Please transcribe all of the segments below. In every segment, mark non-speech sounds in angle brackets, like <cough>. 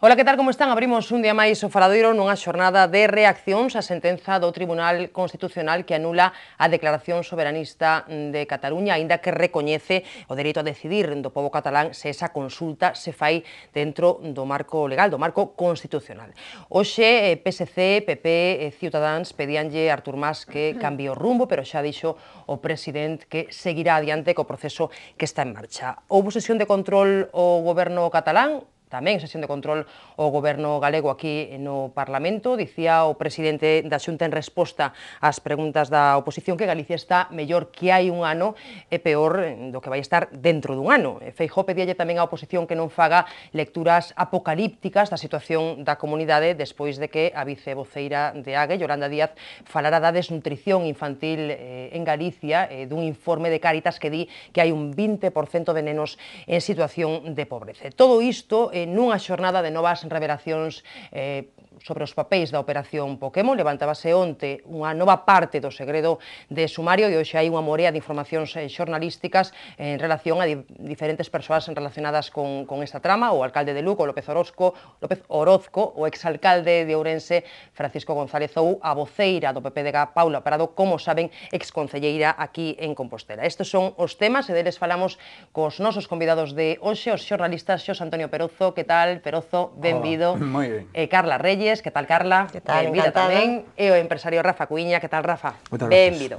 Ola, que tal como están? Abrimos un día máis o faladoiro nunha xornada de reaccións á sentenza do Tribunal Constitucional que anula a declaración soberanista de Cataluña, aínda que recoñece o dereito a decidir do povo catalán se esa consulta se fai dentro do marco legal, do marco constitucional. Hoxe, eh, PSC, PP e Ciutadans pedíanlle a Artur Mas que cambie o rumbo, pero xa dixo o presidente que seguirá adiante co proceso que está en marcha. Houve sesión de control o goberno catalán tamén sesión de control o goberno galego aquí no Parlamento. Dicía o presidente da Xunta en resposta ás preguntas da oposición que Galicia está mellor que hai un ano e peor do que vai estar dentro dun ano. Feijó pedíalle tamén á oposición que non faga lecturas apocalípticas da situación da comunidade despois de que a vicevoceira de Ague, Yolanda Díaz, falara da desnutrición infantil eh, en Galicia eh, dun informe de Cáritas que di que hai un 20% de nenos en situación de pobreza. Todo isto eh, nunha xornada de novas revelacións eh, sobre os papéis da operación Pokémon. Levantábase onte unha nova parte do segredo de sumario e hoxe hai unha morea de informacións eh, xornalísticas en relación a di diferentes persoas relacionadas con, con esta trama. O alcalde de Lugo, López Orozco, López Orozco o exalcalde de Ourense, Francisco González ou a voceira do PP de Gá, Paula Parado, como saben, exconcelleira aquí en Compostela. Estes son os temas e deles falamos cos nosos convidados de hoxe, os xornalistas Xos Antonio Perozo, que tal? Perozo, oh, benvido. moi ben. E eh, Carla Reyes, Reyes, que tal Carla? Que tal, Benvida tamén, e eh, o empresario Rafa Cuiña, que tal Rafa? Benvido.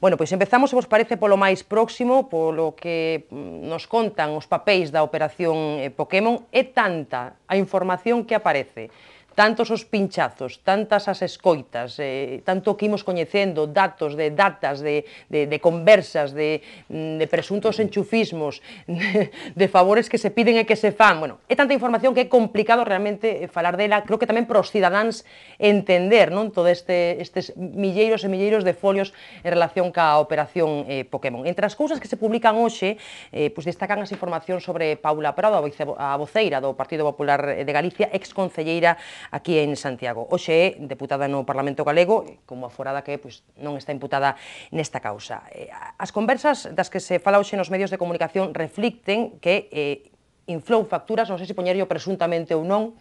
Bueno, pois empezamos, se vos parece, polo máis próximo, polo que mm, nos contan os papéis da operación eh, Pokémon, é tanta a información que aparece tantos os pinchazos, tantas as escoitas, eh, tanto que imos coñecendo datos de datas, de, de, de conversas, de, mm, de presuntos enchufismos, de, <laughs> de favores que se piden e que se fan. Bueno, é tanta información que é complicado realmente eh, falar dela, creo que tamén para os cidadáns entender non todo este, estes milleiros e milleiros de folios en relación ca operación eh, Pokémon. Entre as cousas que se publican hoxe, eh, pois destacan as información sobre Paula Prado, a voceira do Partido Popular de Galicia, ex-concelleira aquí en Santiago. Oxe é deputada no Parlamento Galego, como aforada que pues, pois, non está imputada nesta causa. Eh, as conversas das que se fala hoxe nos medios de comunicación reflicten que eh, inflou facturas, non sei se poñerio presuntamente ou non,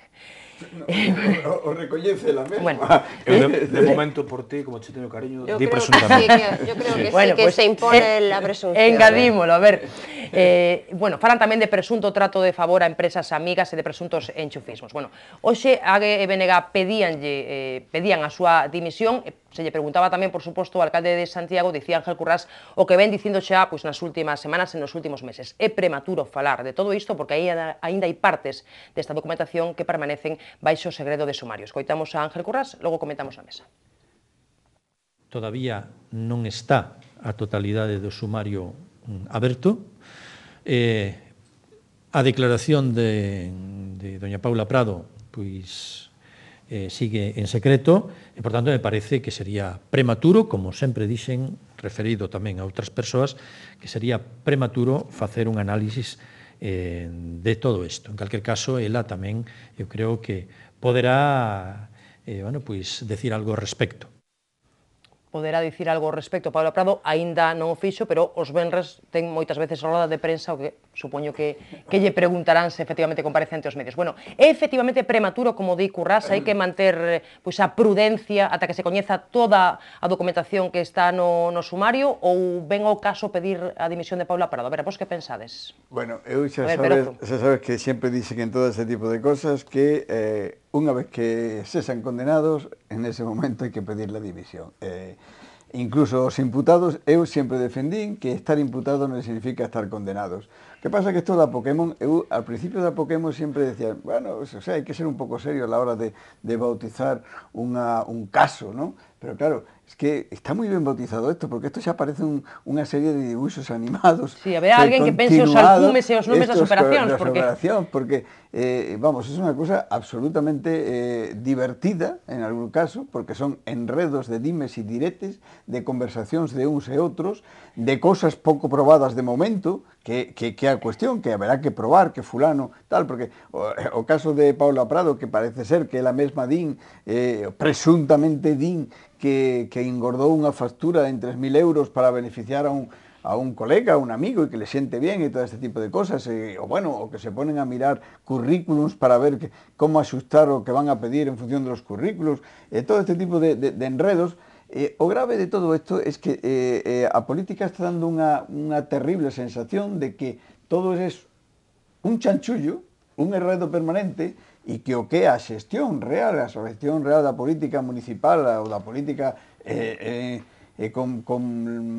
No, o, o recoñece la mesma. Bueno, eu de, <laughs> de momento por ti, como che teño cariño, di presuntamente. Que que, yo creo que sí, bueno, que pues, se impone eh, la presunción. Engadímolo, a ver. <laughs> eh, bueno, falan tamén de presunto trato de favor a empresas amigas e de presuntos enchufismos. Bueno, hoxe a BNG pedíanlle, eh, pedían a súa dimisión, e se lle preguntaba tamén, por suposto, o alcalde de Santiago, dicía Ángel Currás, o que ven dicindo xa pois, nas últimas semanas e nos últimos meses. É prematuro falar de todo isto porque aí aínda hai partes desta documentación que permanecen baixo o segredo de sumario. Escoitamos a Ángel Currás, logo comentamos a mesa todavía non está a totalidade do sumario mm, aberto, Eh, a declaración de, de doña Paula Prado pois eh, sigue en secreto e, por tanto, me parece que sería prematuro, como sempre dixen, referido tamén a outras persoas, que sería prematuro facer un análisis eh, de todo isto. En calquer caso, ela tamén, eu creo que poderá eh, bueno, pois, decir algo ao respecto poderá dicir algo ao respecto Paula Prado, aínda non o fixo, pero os venres ten moitas veces roda de prensa o que supoño que, que lle preguntarán se efectivamente comparece ante os medios. Bueno, é efectivamente prematuro, como di Currás, hai que manter pois, a prudencia ata que se coñeza toda a documentación que está no, no sumario ou ven o caso pedir a dimisión de Paula Prado? A ver, vos que pensades? Bueno, eu xa, ver, sabes, xa sabes que sempre que en todo ese tipo de cosas que eh, unha vez que sexan condenados, en ese momento hai que pedir la dimisión. Eh, incluso os imputados, eu sempre defendín que estar imputado non significa estar condenados. Que pasa que isto da Pokémon, eu al principio da Pokémon sempre decía, bueno, o sea, hai que ser un pouco serio a la hora de, de bautizar unha, un caso, ¿no? Pero claro, es que está muy bien bautizado esto, porque esto xa parece un, unha serie de dibuixos animados. Sí, a ver, alguén que pense os alcumes e os nomes das operacións. Porque... operacións, porque Eh, vamos, es una cosa absolutamente eh, divertida en algún caso, porque son enredos de dimes y diretes, de conversacións de uns e outros, de cosas pouco probadas de momento, que, que, que a cuestión, que haberá que probar, que fulano, tal, porque o, eh, o caso de Paula Prado, que parece ser que a mesma din, eh, presuntamente din, que, que engordou unha factura en 3.000 euros para beneficiar a un, a un colega, a un amigo y que le siente bien y todo este tipo de cosas, eh, o bueno, o que se ponen a mirar currículums para ver que, cómo asustar o qué van a pedir en función de los currículums, eh, todo este tipo de, de, de enredos. Eh, o grave de todo isto es que eh, eh, a política está dando unha, unha terrible sensación de que todo es un chanchullo, un enredo permanente, e que o que a xestión real, a xestión real da política municipal ou da política eh, eh, eh, con, con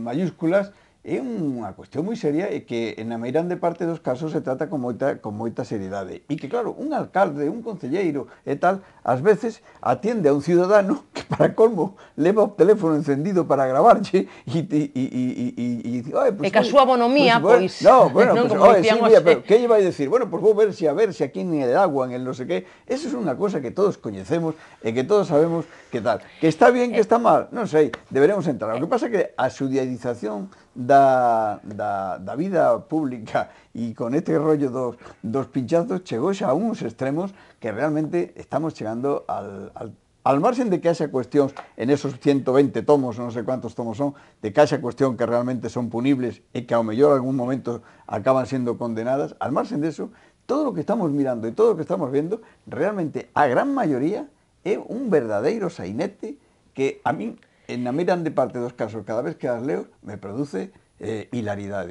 mayúsculas, É unha cuestión moi seria e que en a meirande parte dos casos se trata con moita, con moita seriedade. E que, claro, un alcalde, un concelleiro e tal, ás veces atiende a un ciudadano <laughs> que, para colmo, leva o teléfono encendido para gravarche e, e, e, e, e, e, pues, e que a súa bonomía, pois... Pues, pues, no, bueno, non, pues, oe, sí, mía, pero que lle vai decir? Bueno, pois pues vou ver se si, a ver se si aquí en el agua, en el no sei sé qué... Eso é es unha cosa que todos coñecemos e que todos sabemos que tal. Que está bien, que eh. está mal, non sei, deberemos entrar. O que eh. pasa é que a xudialización da, da, da vida pública e con este rollo dos, dos pinchazos chegou xa a uns extremos que realmente estamos chegando al, al Al margen de que haxa cuestións en esos 120 tomos, non sei cuántos tomos son, de que haxa cuestión que realmente son punibles e que ao mellor algún momento acaban sendo condenadas, al margen de eso, todo o que estamos mirando e todo o que estamos vendo, realmente a gran maioría é un verdadeiro sainete que a min en la de parte dos casos, cada vez que las leo, me produce eh, hilaridad.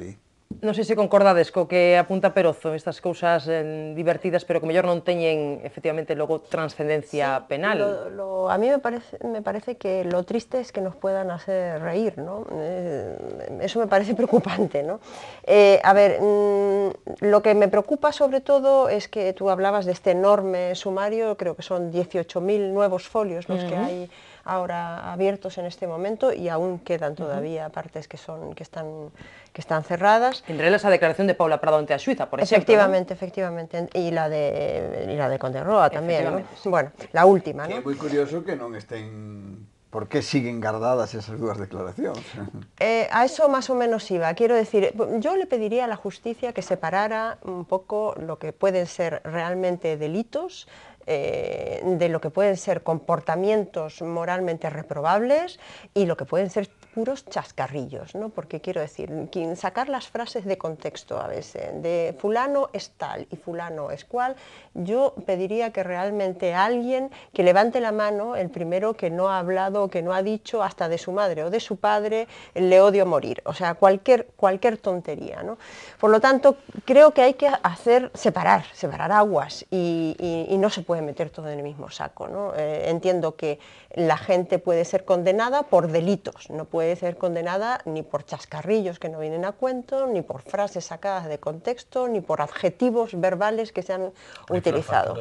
No sé si concordades co que apunta Perozo, estas cosas eh, divertidas, pero que yo no teñen efectivamente luego, transcendencia penal. a mí me parece, que lo triste es que nos puedan hacer reír, ¿no? Eh, eso me parece <laughs> preocupante, ¿no? a ver, mm, lo que me preocupa sobre todo es que tú hablabas de este enorme sumario, creo que son 18.000 nuevos folios los que hay ahora abiertos en este momento y aún quedan todavía partes que, son, que, están, que están cerradas. Entre ellas la declaración de Paula Prado ante a Suiza, por ejemplo. Efectivamente, efectivamente. Y la de, y la de Conde Roa también. Bueno, la última. Es muy curioso que no estén ¿Por qué siguen guardadas esas dos declaraciones? <laughs> Eh, a eso más o menos iba. Quiero decir, yo le pediría a la justicia que separara un poco lo que pueden ser realmente delitos eh, de lo que pueden ser comportamientos moralmente reprobables y lo que pueden ser puros chascarrillos, ¿no? porque quiero decir, sacar las frases de contexto a veces, de fulano es tal y fulano es cual, yo pediría que realmente alguien que levante la mano, el primero que no ha hablado, que no ha dicho hasta de su madre o de su padre, le odio morir, o sea, cualquier, cualquier tontería. ¿no? Por lo tanto, creo que hay que hacer, separar, separar aguas y, no se puede meter todo en el mismo saco. Eh, entiendo que la gente puede ser condenada por delitos, no puede puede ser condenada ni por chascarrillos que no vienen a cuento, ni por frases sacadas de contexto, ni por adjetivos verbales que se han utilizado.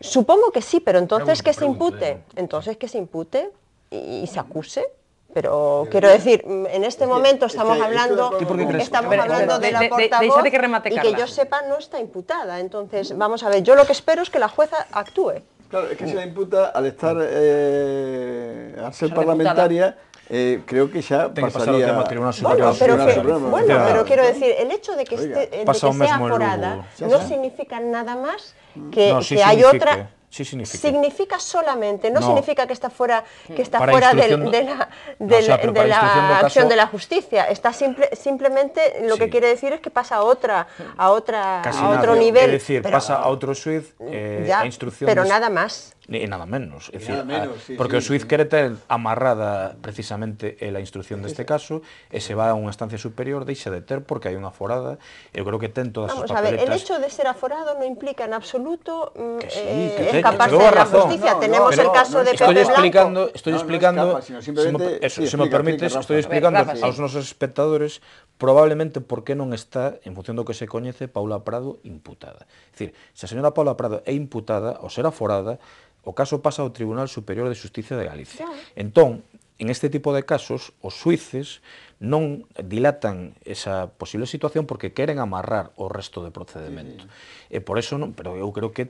Supongo que sí, pero entonces que se impute, eh, entonces que se impute y, se acuse pero quiero decir, mm, en este momento estamos hablando, estamos hablando de la portavoz y que yo sepa no está imputada. Entonces, vamos a ver, yo lo que espero es que la jueza actúe. Claro, es que se la imputa al estar, eh, al ser parlamentaria eh, creo que ya pasaría... bueno, pero, quiero decir, el hecho de que, esté, de que sea forada no significa nada más que, hay otra... Sí significa. Significa solamente, no, significa que está fuera, que está fuera de la, acción de la justicia. Está simplemente lo que quiere decir es que pasa a otra, a otra, a otro nivel. Es decir, pasa a otro SWIFT eh, Pero nada más. e nada menos. E decir, nada menos a, sí, porque sí, o suiz sí. quere ter amarrada precisamente a instrucción deste caso e se va a unha estancia superior deixa de ter porque hai unha aforada. Eu creo que ten todas Vamos, as papeletas. Vamos a ver, el hecho de ser aforado non implica en absoluto mm, que sí, eh, que eh, te, escaparse da razón. justicia. No, Tenemos no, el caso no, de Pepe Blanco. Explicando, estoy no, explicando, no escapa, simplemente, me, eso, sí, explica, se me permites, explica, estoy explicando Rafa, aos sí. nosos espectadores probablemente por que non está, en función do que se coñece, Paula Prado imputada. É dicir, se a señora Paula Prado é imputada, ou ser aforada, o caso pasa ao Tribunal Superior de Justicia de Galicia. Entón, en este tipo de casos, os suices non dilatan esa posible situación porque queren amarrar o resto de procedimento. Sí. E por eso, non, pero eu creo que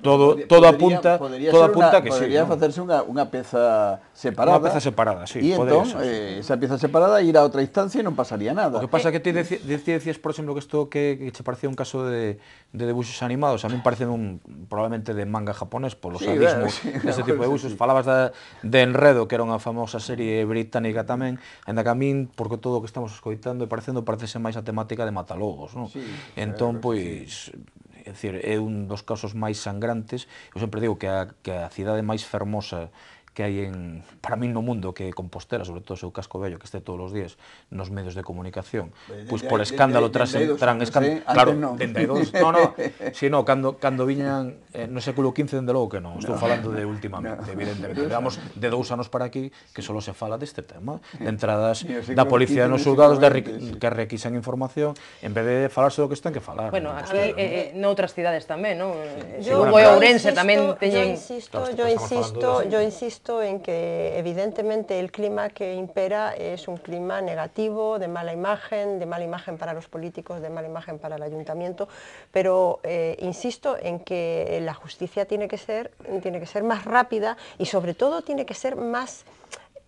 todo, podría, todo apunta, podría, podría todo apunta una, que podría sí. Podría facerse ¿no? unha, unha peza separada. una peza separada, sí. E entón, ser, eh, sí. esa peza separada ir a outra instancia e non pasaría nada. O que pasa eh, que te decí, decías, por ejemplo que esto que, que che parecía un caso de, de debuxos animados, a min parece un, probablemente de manga japonés, los sí, abismos, claro, sí, ese tipo de debuxos. Sí, Falabas de, de Enredo, que era unha famosa serie británica tamén, ainda que a min, porque todo o que estamos escoitando e parecendo, ser máis a temática de Matalogos, ¿no? Sí, entón, claro, pois... Sí é dicir, é un dos casos máis sangrantes, eu sempre digo que a, que a cidade máis fermosa que hai en, para min no mundo que Compostela, sobre todo o seu casco vello que este todos os días nos medios de comunicación, pois pues, por escándalo tras entran escándalo, claro, dende dos, no, no, <laughs> si no, cando cando viñan eh, no século XV dende logo que non, estou no, falando de últimamente, no. evidentemente. Digamos de dous anos para aquí que só se fala deste tema, de entradas da policía nos xulgados de que requisan información en vez de falarse do que están que falar. Bueno, aquí eh, eh, noutras cidades tamén, non? Sí, eu Ourense tamén teñen Yo insisto, yo insisto, yo insisto en que evidentemente el clima que impera es un clima negativo, de mala imagen, de mala imagen para los políticos, de mala imagen para el ayuntamiento, pero eh, insisto en que la justicia tiene que, ser, tiene que ser más rápida y sobre todo tiene que ser más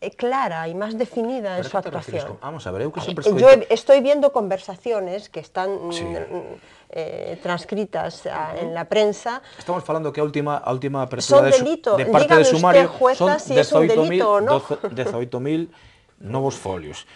eh, clara y más definida en su actuación. vamos a ver, eh, yo, estoy... yo estoy viendo conversaciones que están mm, mm, eh, transcritas ah, en la prensa. Estamos hablando que a última última apertura de, su, de parte de sumario son si o no. 18.000 nuevos folios.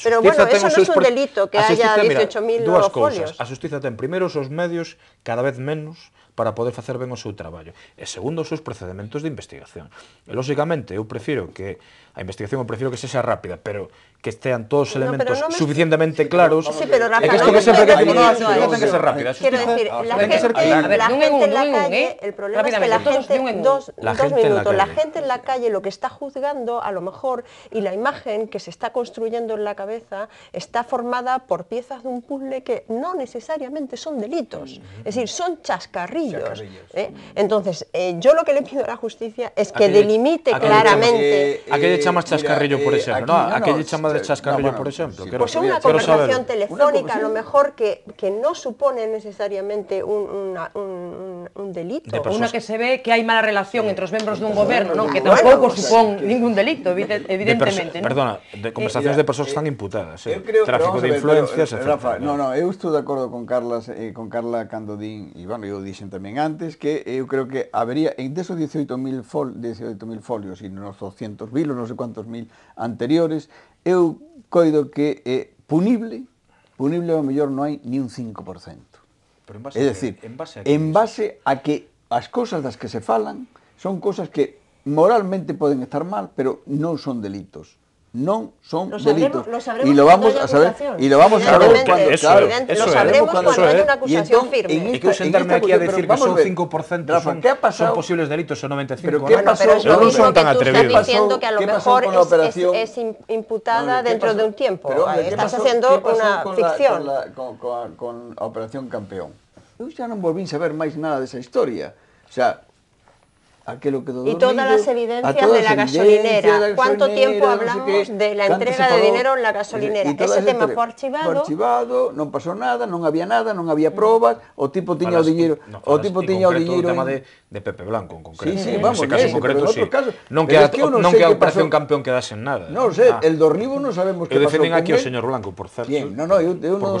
Pero bueno, eso no es un delito que haya 18.000 nuevos folios. A en ten los medios cada vez menos para poder facer ben o seu traballo. E segundo os seus procedementos de investigación. E, lóxicamente, eu prefiro que a investigación eu prefiro que sexa rápida, pero que estén todos elementos suficientemente claros. Sí, que esto que siempre que digo... no, tiene que ser rápida. Quiero decir, la gente, en la calle, ¿eh? el problema es que la gente, dos, minutos, la gente en la calle lo que está juzgando, a lo mejor, y la imagen que se está construyendo en la cabeza está formada por piezas de un puzzle que no necesariamente son delitos, es decir, son chascarrillos. ¿eh? Entonces, eh, yo lo que le pido a la justicia es que delimite claramente... Aquella echa más chascarrillo, por eso... ¿no? Aquella de Chascarrillo, no, bueno, por exemplo. Sí, quero, pois pues unha conversación telefónica, a lo mejor, que, que non supone necesariamente un, una, un, un delito. De Unha que se ve que hai mala relación entre os membros dun goberno, non? Que tampouco bueno, supón o ningún delito, evidentemente. De perdona, de eh, conversacións de persoas que eh, están imputadas. Eh? Eu creo, Tráfico de influencias, pero, Rafa, no, no, eu estou de acordo con Carlas, eh, con Carla Candodín, y e bueno, eu dixen tamén antes, que eu creo que habería, en esos 18.000 fol, 18 folios e los 200.000 o non sei cuántos mil anteriores, eu coido que é punible, punible ao mellor non hai ni un 5%. Pero en base é dicir, en base a que, en base a que as cousas das que se falan son cousas que moralmente poden estar mal, pero non son delitos. no son delitos. y lo vamos a saber y lo este- este vamos a ver cuando eso lo sabremos cuando, haya una acusación firme. y esta, es que sentarme aquí a decir que son 5% son, son posibles delitos son 95. Pero qué pasó? Bueno, no son tan atrevidos. Estás diciendo que a lo mejor es, es, imputada dentro de un tiempo. estás haciendo una con ficción. con, la, con, con, Operación Campeón. ya no volví a saber más nada de esa historia. O sea, que lo quedou dormido. E todas as evidencias todas de la gasolinera. gasolinera Cuánto tiempo hablamos no sé qué, de la entrega de dinero en la gasolinera. Y Ese tema foi archivado. Foi archivado, non pasou nada, non había nada, non había mm. pruebas, o tipo tiña o diñeiro, no, o tipo tiña o diñeiro en... tema de, de Pepe Blanco en concreto. Sí, sí, en vamos, ese caso ese, concreto, sí. Caso, non que, es que non, que a operación campeón quedase en nada. Non sé, ah. el Dornivo non sabemos que pasou. Eu defenden aquí o señor Blanco, por cierto. Bien, non, non, eu, eu, non, eu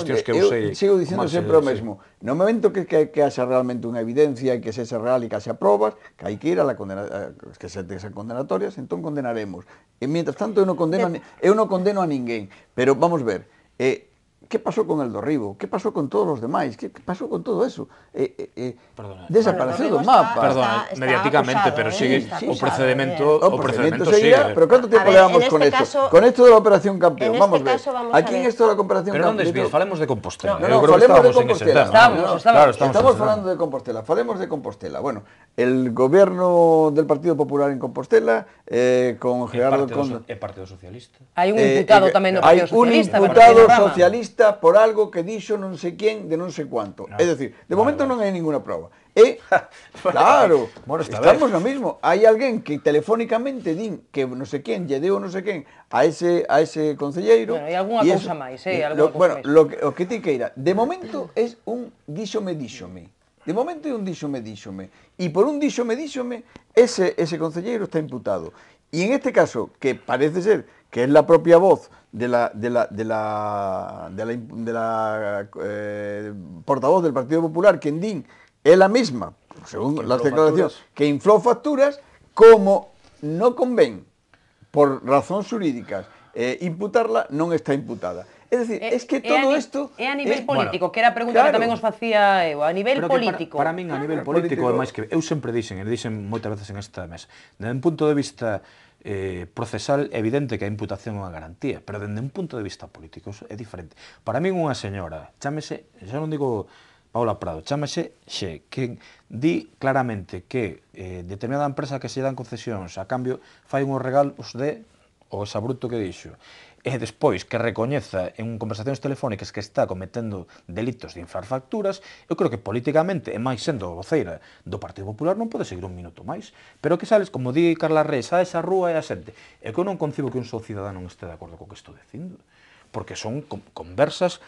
sigo diciendo sempre o mesmo. No momento que, que, que haxa realmente unha evidencia e que sexa real e que haxa probas, que hay que ir a la condena, a, que se, que se condenatorias, entón condenaremos. E, mientras tanto, eu non condeno, a, eu non condeno a ninguén. Pero vamos ver, eh, que pasou con el Dorribo? Que pasou con todos os demais? Que, que pasou con todo eso? Eh, eh, eh, perdona, desapareceu do mapa. Perdona, está, está mediáticamente, acusado, pero ¿eh? sigue sí, o procedemento. ¿eh? o procedimento, o sigue. Pero canto tiempo ver, levamos este con esto? Caso, con esto da Operación Campeón, vamos este ver. Caso, vamos Aquí a ver. en esto da Operación pero Campeón. Pero non desvíes, falemos de Compostela. No, no, creo falemos que de Compostela. Estamos, estamos, no, estamos, claro, estamos, estamos falando de Compostela. Falemos de Compostela. Bueno, el gobierno del Partido Popular en Compostela eh, con Gerardo Conde. Partido Socialista. Hai un eh, imputado también tamén do Partido Socialista. Hai un imputado socialista vista por algo que dixo non sei quen de non sei cuánto. Claro, ah. é dicir, de vale, momento non hai ninguna prova. E, ¿Eh? <laughs> claro, bueno, estamos no mismo. Hai alguén que telefónicamente din que non sei quen lle deu non sei quen a ese a ese concelleiro. Bueno, hai algunha cousa máis, eh, lo, Bueno, máis. lo que, o que ti queira. De momento é un díxome díxome. De momento é un díxome díxome. E por un díxome díxome ese ese concelleiro está imputado. E en este caso, que parece ser que es la propia voz de la, de la, de la, de la, de la eh, portavoz del Partido Popular, que Quendín, es la misma, según las declaraciones, que infló facturas, como no convén, por razóns jurídicas, eh, imputarla, non está imputada. Es decir, é, eh, es que eh, todo é isto... É a nivel é, político, bueno, que era a pregunta claro, que tamén os facía eu, a nivel pero político. Para, para min, a nivel político, político, é máis que... Eu sempre dixen, e dixen moitas veces en esta mesa, desde un punto de vista eh, procesal evidente que a imputación é unha garantía, pero dende un punto de vista político é diferente. Para min unha señora, chámese, xa non digo Paula Prado, chámese Xe, que di claramente que eh, determinada empresa que se dan concesións a cambio fai unhos regalos de o sabruto que dixo e despois que recoñeza en conversacións telefónicas que está cometendo delitos de inflar facturas, eu creo que políticamente, e máis sendo voceira do Partido Popular, non pode seguir un minuto máis. Pero que sales, como di Carla Reis, a esa rúa e a xente. É que eu non concibo que un só cidadano non este de acordo co que estou dicindo. Porque son conversas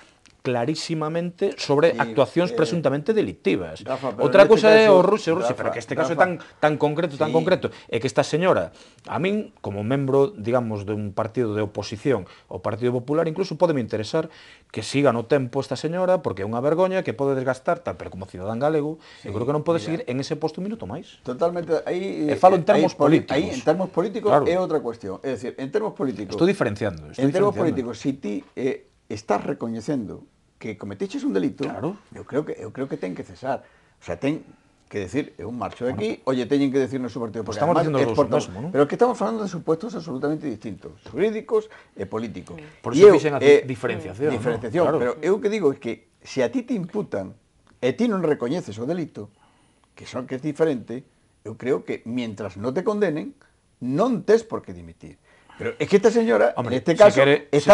clarísimamente sobre sí, actuacións eh, presuntamente delictivas. Rafa, Outra cousa é o Ruxe, pero que este Rafa, caso é tan tan concreto, sí. tan concreto, é que esta señora, a min como membro, digamos, de un partido de oposición, o Partido Popular, incluso pode me interesar que siga no tempo esta señora porque é unha vergoña que pode desgastar tal, pero como cidadán galego, sí, eu creo que non pode mira. seguir en ese posto un minuto máis. Totalmente, aí e falo en eh, termos aí, políticos. Aí en termos políticos claro. é outra cuestión, é dicir, en termos políticos. Estou diferenciando, estou En termos políticos, se si ti eh, estás recoñecendo que cometiches un delito, claro. eu creo que eu creo que ten que cesar. O sea, ten que decir, eu marcho de aquí, bueno, oye, teñen que decir no partido, porque estamos dicindo es por mesmo, ¿no? Pero que estamos falando de supuestos absolutamente distintos, jurídicos e políticos. Por eso fixen a eh, diferenciación. Diferenciación, ¿no? claro. pero eu que digo é que se a ti te imputan e ti non recoñeces o delito, que son que é diferente, eu creo que mientras non te condenen, non tes por que dimitir. Pero es que esta señora, en este caso, si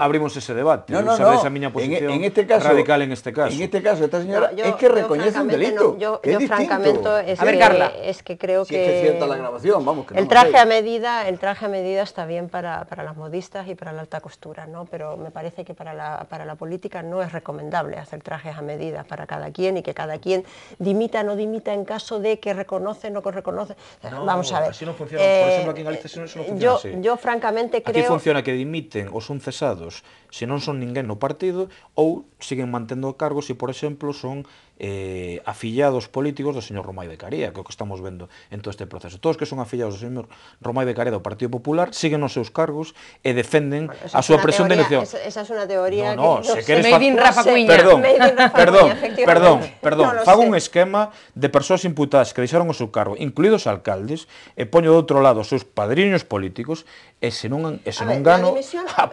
abrimos ese debate. No, no, e- en, este caso, radical en este caso. En este caso, esta señora es que reconoce un delito. yo, francamente, es, que, Carla, es que creo que... la grabación, vamos, el, traje a medida, el traje a medida está bien para, para, las modistas y para la alta costura, ¿no? Pero me parece que para la, para la política no es recomendable hacer trajes a medida para cada quien y que cada quien dimita o no dimita en caso de que reconoce o no reconoce. vamos a ver. Así no funciona. Por ejemplo, aquí en Galicia eso no funciona así. yo francamente creo... Aquí funciona que dimiten os son cesados se non son ninguén no partido ou siguen mantendo cargos e, se, por exemplo, son eh, afillados políticos do señor Romai Becaría, que é o que estamos vendo en todo este proceso. Todos que son afillados do señor Romai Becaría do Partido Popular siguen os seus cargos e defenden bueno, a súa presión teoría, de elección. Esa, esa é unha teoría no, no, que... No, se queres... Made in Rafa Cuña. Perdón, perdón, perdón, perdón. No Fago un esquema de persoas imputadas que deixaron o seu cargo, incluídos alcaldes, e poño do outro lado os seus padriños políticos, es en un gano, La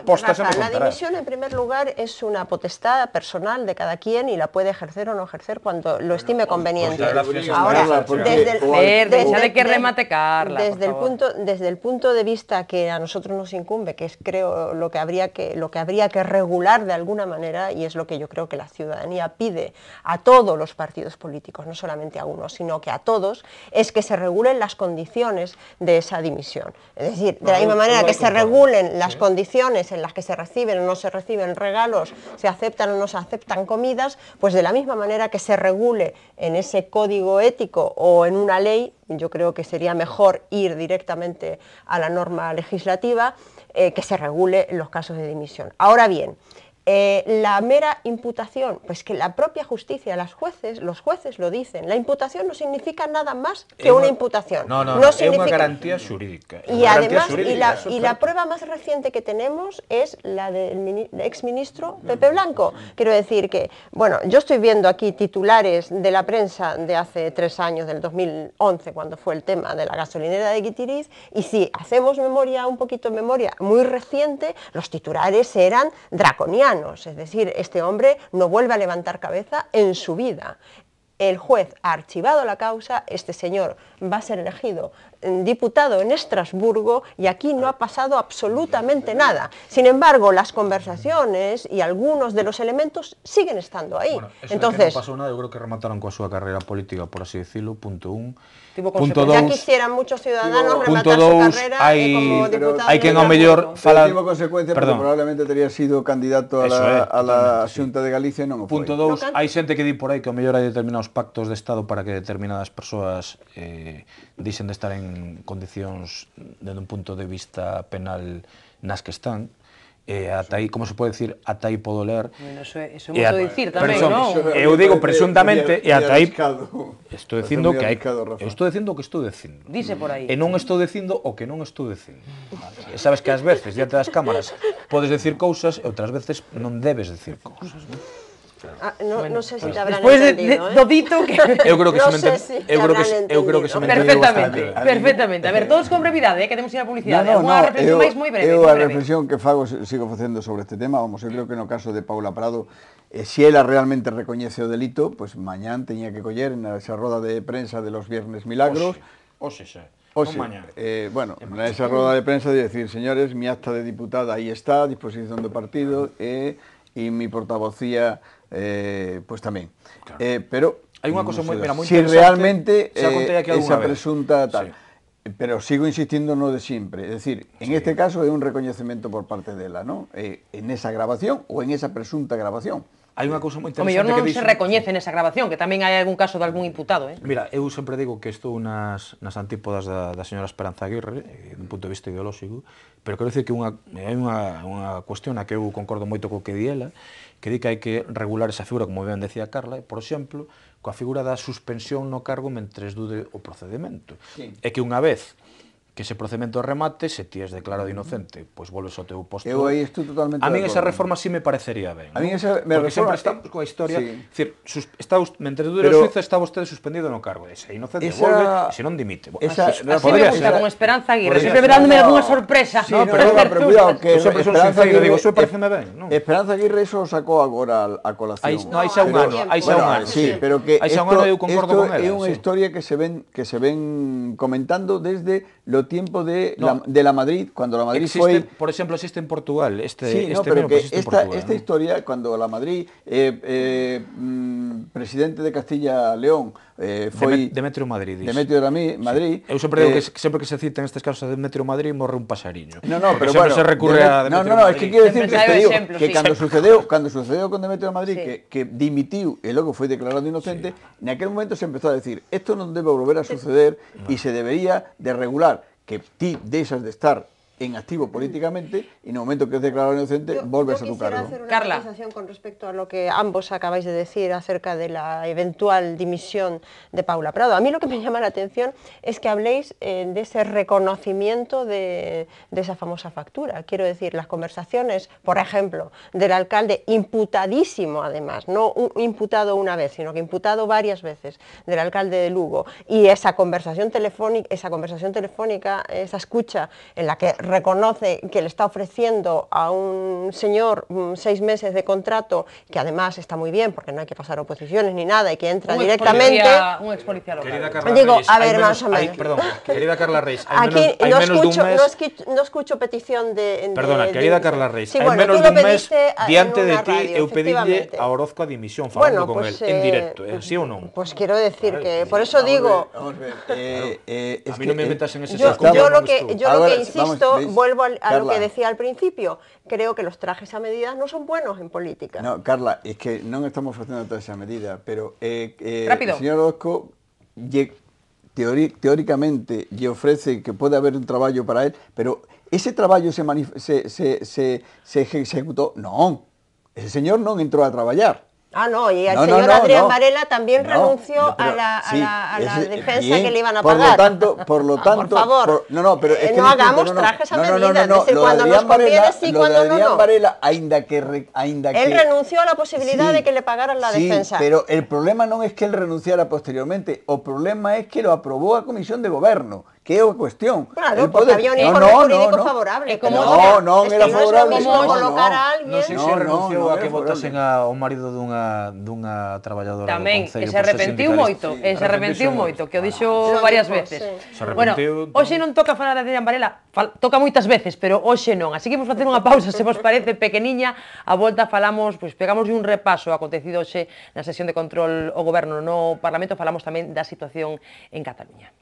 dimisión, en primer lugar, es una potestad personal de cada quien y la puede ejercer o no ejercer cuando lo estime pues conveniente. desde el, punto, de vista que a nosotros nos incumbe, que es creo lo que habría que lo que habría que regular de alguna manera y es lo que yo creo que la ciudadanía pide a todos los partidos políticos, no solamente a uno, sino que a todos, es que se regulen las condiciones de esa dimisión. Es decir, de misma manera que se regulen las condiciones en las que se reciben o no se reciben regalos, se aceptan o no se aceptan comidas, pues de la misma manera que se regule en ese código ético o en una ley, yo creo que sería mejor ir directamente a la norma legislativa eh, que se regule los casos de dimisión. Ahora bien, eh, la mera imputación, pues que la propia justicia, las jueces, los jueces lo dicen, la imputación no significa nada más que una, imputación. No, no, no, es una garantía jurídica. Y además, y, la, prueba más reciente que tenemos es la del exministro Pepe Blanco. Quiero decir que, bueno, yo estoy viendo aquí titulares de la prensa de hace tres años, del 2011, cuando fue el tema de la gasolinera de Guitiriz, y si hacemos memoria, un poquito de memoria muy reciente, los titulares eran draconianos es decir, este hombre no vuelve a levantar cabeza en su vida. El juez ha archivado la causa, este señor va a ser elegido diputado en Estrasburgo y aquí no ha pasado absolutamente nada. Sin embargo, las conversaciones y algunos de los elementos siguen estando ahí. Entonces, no pasó nada, yo creo que remataron con su carrera política, por así decirlo, punto uno punto dos, muchos ciudadanos rematar su carrera eh, hay, Hay quien no mayor Perdón. probablemente tenía sido candidato a la, de Galicia Punto 2 Hay gente que di por ahí que o mejor hay determinados pactos de Estado para que determinadas personas eh, dicen de estar en condicións desde un punto de vista penal nas que están, E ata aí, como se pode dicir, ata aí podo ler. Bueno, eso é, eso é moito dicir tamén, non? Eu digo presuntamente e ata aí estou dicindo que hai eu estou dicindo o que estou dicindo. Dice por aí. E non estou dicindo o que non estou dicindo. Vale. E sabes que ás veces diante das cámaras podes dicir cousas e outras veces non debes dicir cousas. Claro. Ah, no, bueno, no sé se te habrán Después entendido, de, de, eh? do dito que... Eu <laughs> creo que no se me ente... si eu creo que eu creo que se me Perfectamente, bastante. perfectamente. A ver, todos con brevidade, eh, que temos que ir a publicidade. ¿eh? No, no, Unha no, reflexión máis moi breve. Eu a reflexión que fago, sigo facendo sobre este tema, vamos, eu creo que no caso de Paula Prado, eh, se si ela realmente recoñece o delito, pois pues, mañán teñía que coller na esa roda de prensa de los Viernes Milagros. Oxe, oxe xa. sea, eh, bueno, na esa roda de prensa de decir, señores, mi acta de diputada aí está, a disposición do partido, e... Eh, y mi portavocía eh, pues también. Eh, pero hay una cosa muy, si realmente eh, esa presunta tal. Pero sigo insistiendo no de siempre. Es decir, en este caso es un reconocimiento por parte de la, ¿no? en esa grabación o en esa presunta grabación. Hai unha cousa moi interesante que dixo. O mellor non se recoñece nesa grabación, que tamén hai algún caso de algún imputado, eh? Mira, eu sempre digo que estou nas, nas antípodas da, da señora Esperanza Aguirre, eh, dun punto de vista ideolóxico, pero quero dicir que unha, hai unha, unha cuestión a que eu concordo moito co que di ela, que di que hai que regular esa figura, como ben decía Carla, por exemplo, coa figura da suspensión no cargo mentres dude o procedimento. Sí. É que unha vez que se procedimento remate se ti es declarado inocente, pois volves ao teu posto. Eu aí estou totalmente A min esa reforma si sí me parecería ben. A min esa me Porque reforma sempre estamos coa historia, sí. decir, sus, está mentre dure Pero... Suiza está vostede suspendido no cargo, ese inocente esa... volve, se non dimite. Bueno, esa... Así, podría ser. Con Esperanza Aguirre, sempre verándome no. alguna sorpresa. Sí, no, pero, pero cuidado, que eu sempre son sincero, digo, eso pareceme ben. Non? Esperanza Aguirre eso sacou agora a colación. Aí, no, xa un ano, aí xa un ano. Sí, pero que isto, isto é unha historia que se ven que se ven comentando desde lo tiempo de, la, Madrid, cuando la Madrid existe, Por ejemplo, existe en Portugal. Este, este esta, esta historia, cuando la Madrid, eh, eh, mm, presidente de Castilla-León, eh, fue Demetrio Madrid. siempre Madrid. que se cita en estos casos de Demetrio Madrid morre un pasariño. No, no, pero bueno, se recurre a No, no, es que quiero decir que, cuando sucedió que <laughs> con Demetrio Madrid que dimitió y luego fue declarado inocente, en aquel momento se empezó a decir, esto no debe volver a suceder y se debería de regular que ti dejas de estar en activo mm. políticamente y en el momento que es declarado inocente vuelves a tu cargo. Hacer una Carla. con respecto a lo que ambos acabáis de decir acerca de la eventual dimisión de Paula Prado. A mí lo que me llama la atención es que habléis eh, de ese reconocimiento de, esa famosa factura. Quiero decir, las conversaciones, por ejemplo, del alcalde imputadísimo además, no imputado una vez, sino que imputado varias veces del alcalde de Lugo y esa conversación telefónica, esa conversación telefónica, esa escucha en la que reconoce que le está ofreciendo a un señor mm, seis meses de contrato, que además está muy bien porque no hay que pasar oposiciones ni nada y que entra directamente. un Digo, a ver, más o menos. perdón, querida Carla Reyes, aquí no, escucho, petición de. Perdona, querida Carla Reyes, sí, hay menos de un mes, eh, diante de ti, eu a Orozco a dimisión, con pues, él, en eh, directo, ¿eh? ¿sí o no? Pues quiero decir que, por eso digo... a mí no me metas en ese yo lo que insisto vuelvo a, lo que decía al principio. Creo que los trajes a medida no son buenos en política. No, Carla, es que no estamos ofreciendo trajes a medida, pero eh, eh el señor Orozco teóricamente le ofrece que puede haber un trabajo para él, pero ¿ese trabajo se, se, se, se, ejecutó? No, ese señor no entró a trabajar. Ah, no, y el señor Adrián Varela también renunció a la, a la, defensa que le iban a pagar. Por lo tanto, por lo ah, tanto... favor, no, no, pero es eh, que no hagamos trajes a medida, no, cuando nos conviene sí, cuando Adrián no, Varela, ainda que, ainda que... Él renunció a la posibilidad de que le pagaran la defensa. pero el problema no es que él renunciara posteriormente, o problema es que lo aprobó a comisión de gobierno. que é a cuestión. Claro, el poder... había un informe no, no, jurídico no, favorable. Como no, non era favorable. Como colocar a alguén... Non sei se renunciou a que votasen ao marido dunha, dunha traballadora Tamén, do Concello. Tamén, que se arrepentiu moito, sí, se arrepentiu moito, que o dixo varias veces. Se arrepentiu... bueno, hoxe non toca falar de Adrián Varela, fal, toca moitas veces, pero hoxe non. Así que vamos facer unha pausa, se vos parece, pequeniña. A volta falamos, pois pegamos un repaso acontecido hoxe na sesión de control o goberno no Parlamento, falamos tamén da situación en Cataluña.